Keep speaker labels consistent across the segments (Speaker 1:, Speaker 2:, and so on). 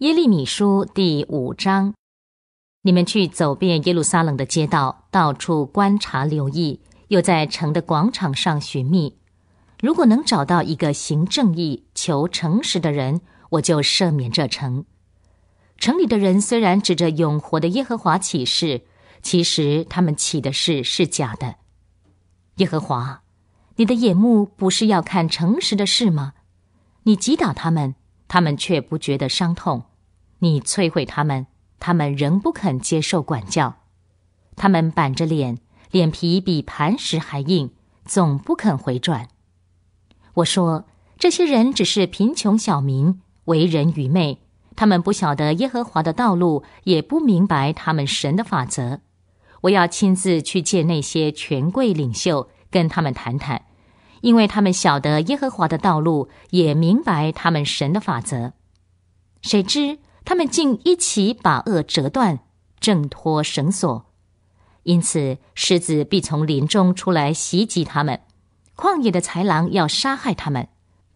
Speaker 1: 耶利米书第五章：你们去走遍耶路撒冷的街道，到处观察留意，又在城的广场上寻觅。如果能找到一个行正义、求诚实的人，我就赦免这城。城里的人虽然指着永活的耶和华起誓，其实他们起的誓是假的。耶和华，你的眼目不是要看诚实的事吗？你击打他们。他们却不觉得伤痛，你摧毁他们，他们仍不肯接受管教，他们板着脸，脸皮比磐石还硬，总不肯回转。我说，这些人只是贫穷小民，为人愚昧，他们不晓得耶和华的道路，也不明白他们神的法则。我要亲自去见那些权贵领袖，跟他们谈谈。因为他们晓得耶和华的道路，也明白他们神的法则，谁知他们竟一起把恶折断，挣脱绳索，因此狮子必从林中出来袭击他们，旷野的豺狼要杀害他们，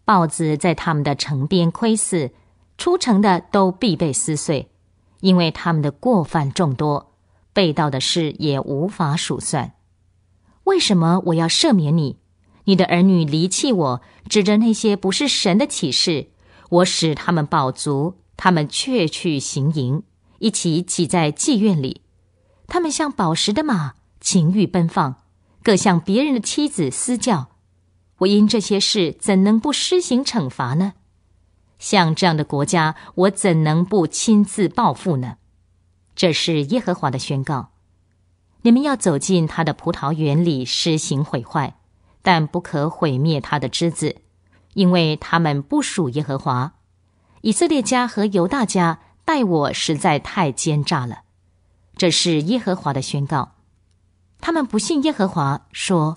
Speaker 1: 豹子在他们的城边窥伺，出城的都必被撕碎，因为他们的过犯众多，被盗的事也无法数算。为什么我要赦免你？你的儿女离弃我，指着那些不是神的启示，我使他们饱足，他们却去行淫，一起挤在妓院里。他们像宝石的马，情欲奔放，各向别人的妻子私教。我因这些事怎能不施行惩罚呢？像这样的国家，我怎能不亲自报复呢？这是耶和华的宣告：你们要走进他的葡萄园里施行毁坏。但不可毁灭他的枝子，因为他们不属耶和华。以色列家和犹大家待我实在太奸诈了。这是耶和华的宣告。他们不信耶和华，说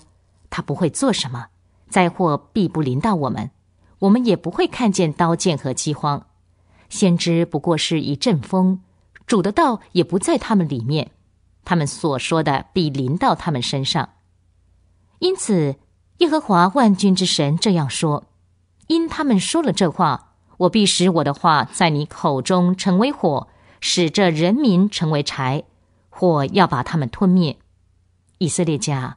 Speaker 1: 他不会做什么，灾祸必不临到我们，我们也不会看见刀剑和饥荒。先知不过是一阵风，主的道也不在他们里面。他们所说的必临到他们身上。因此。耶和华万军之神这样说：“因他们说了这话，我必使我的话在你口中成为火，使这人民成为柴，火要把他们吞灭。以色列家，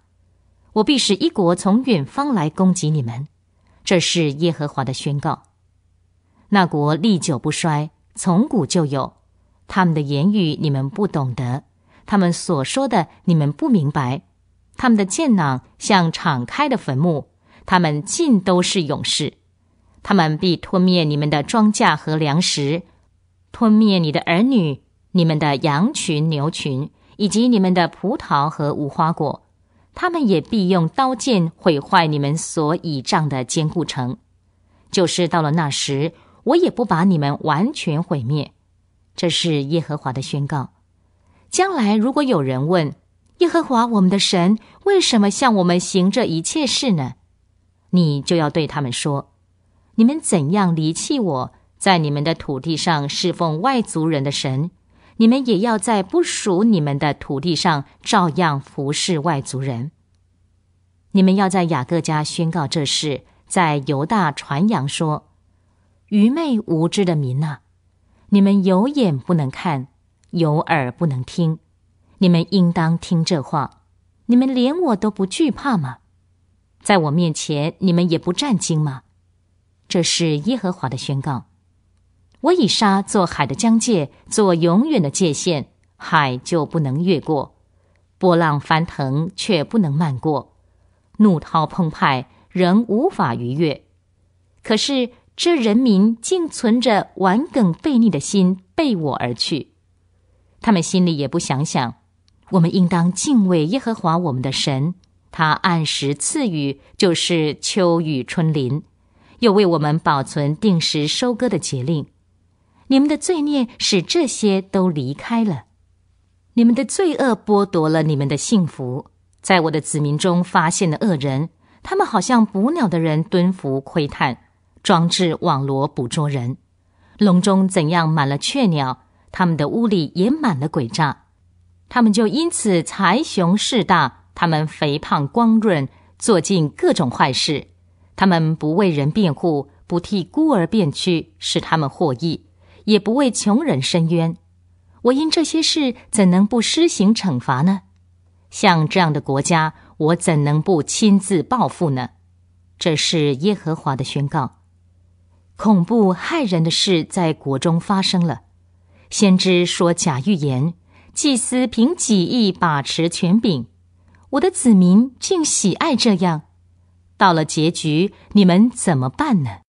Speaker 1: 我必使一国从远方来攻击你们。这是耶和华的宣告。那国历久不衰，从古就有。他们的言语你们不懂得，他们所说的你们不明白。”他们的剑囊像敞开的坟墓，他们尽都是勇士，他们必吞灭你们的庄稼和粮食，吞灭你的儿女、你们的羊群、牛群，以及你们的葡萄和无花果。他们也必用刀剑毁坏你们所倚仗的坚固城。就是到了那时，我也不把你们完全毁灭。这是耶和华的宣告。将来如果有人问，耶和华我们的神，为什么向我们行这一切事呢？你就要对他们说：“你们怎样离弃我在你们的土地上侍奉外族人的神，你们也要在不属你们的土地上照样服侍外族人。你们要在雅各家宣告这事，在犹大传扬说：愚昧无知的民啊，你们有眼不能看，有耳不能听。”你们应当听这话，你们连我都不惧怕吗？在我面前，你们也不战兢吗？这是耶和华的宣告。我以沙做海的疆界，做永远的界限，海就不能越过；波浪翻腾，却不能漫过；怒涛澎湃，仍无法逾越。可是这人民竟存着顽梗悖逆的心，背我而去。他们心里也不想想。我们应当敬畏耶和华我们的神，他按时赐予，就是秋雨春林，又为我们保存定时收割的节令。你们的罪孽使这些都离开了，你们的罪恶剥夺了你们的幸福。在我的子民中发现的恶人，他们好像捕鸟的人蹲伏窥探，装置网罗捕捉人。笼中怎样满了雀鸟，他们的屋里也满了诡诈。他们就因此财雄势大，他们肥胖光润，做尽各种坏事。他们不为人辩护，不替孤儿辩屈，使他们获益，也不为穷人伸冤。我因这些事，怎能不施行惩罚呢？像这样的国家，我怎能不亲自报复呢？这是耶和华的宣告。恐怖害人的事在国中发生了。先知说假预言。祭司凭己意把持权柄，我的子民竟喜爱这样，到了结局，你们怎么办呢？